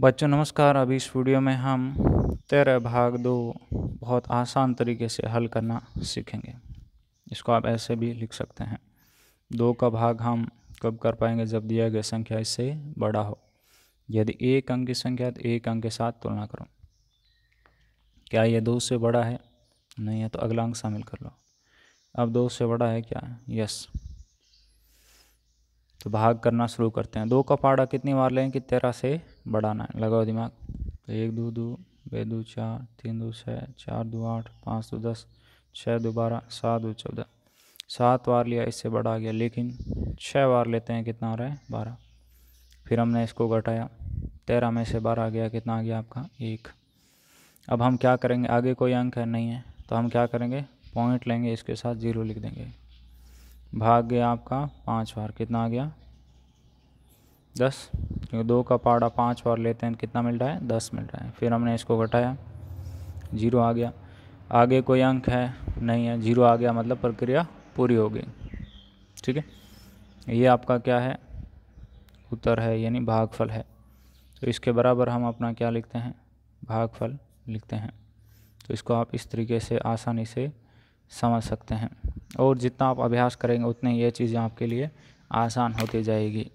बच्चों नमस्कार अभी इस वीडियो में हम तेरह भाग दो बहुत आसान तरीके से हल करना सीखेंगे इसको आप ऐसे भी लिख सकते हैं दो का भाग हम कब कर पाएंगे जब दिया गया संख्या इससे बड़ा हो यदि एक अंक की संख्या तो एक अंक के साथ तुलना करो क्या यह दो से बड़ा है नहीं है तो अगला अंक शामिल कर लो अब दो से बड़ा है क्या यस तो भाग करना शुरू करते हैं दो का पाड़ा कितनी बार लें कि तेरह से बढ़ाना है लगाओ दिमाग तो एक दो दो बे दो चार तीन दो छः चार दो आठ पाँच दो दस छः दो बारह सात दो चौदह सात बार लिया इससे बड़ा आ गया लेकिन छः बार लेते हैं कितना आ रहा है बारह फिर हमने इसको घटाया तेरह में से बारह आ गया कितना आ गया आपका एक अब हम क्या करेंगे आगे कोई अंक है नहीं है तो हम क्या करेंगे पॉइंट लेंगे इसके साथ जीरो लिख देंगे भाग गया आपका पाँच बार कितना आ गया दस क्योंकि दो का पाड़ा पाँच बार लेते हैं तो कितना मिल रहा है दस मिल रहा है फिर हमने इसको घटाया जीरो आ गया आगे कोई अंक है नहीं है जीरो आ गया मतलब प्रक्रिया पूरी हो गई ठीक है ये आपका क्या है उत्तर है यानी भागफल है तो इसके बराबर हम अपना क्या लिखते हैं भागफल लिखते हैं तो इसको आप इस तरीके से आसानी से समझ सकते हैं और जितना आप अभ्यास करेंगे उतनी ये चीज़ें आपके लिए आसान होती जाएगी